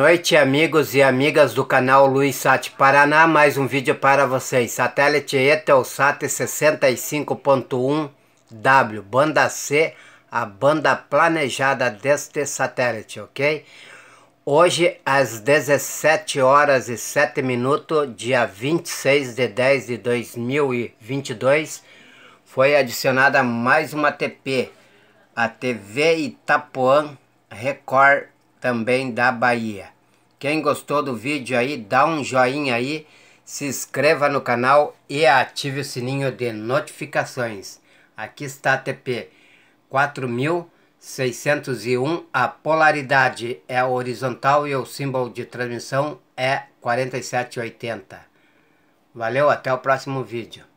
noite, amigos e amigas do canal Luiz Sat Paraná. Mais um vídeo para vocês. Satélite Etelsat 65.1W, banda C, a banda planejada deste satélite, ok? Hoje, às 17 horas e 7 minutos, dia 26 de 10 de 2022, foi adicionada mais uma TP, a TV Itapuã Record também da Bahia. Quem gostou do vídeo aí, dá um joinha aí, se inscreva no canal e ative o sininho de notificações. Aqui está a TP 4601, a polaridade é horizontal e o símbolo de transmissão é 4780. Valeu, até o próximo vídeo.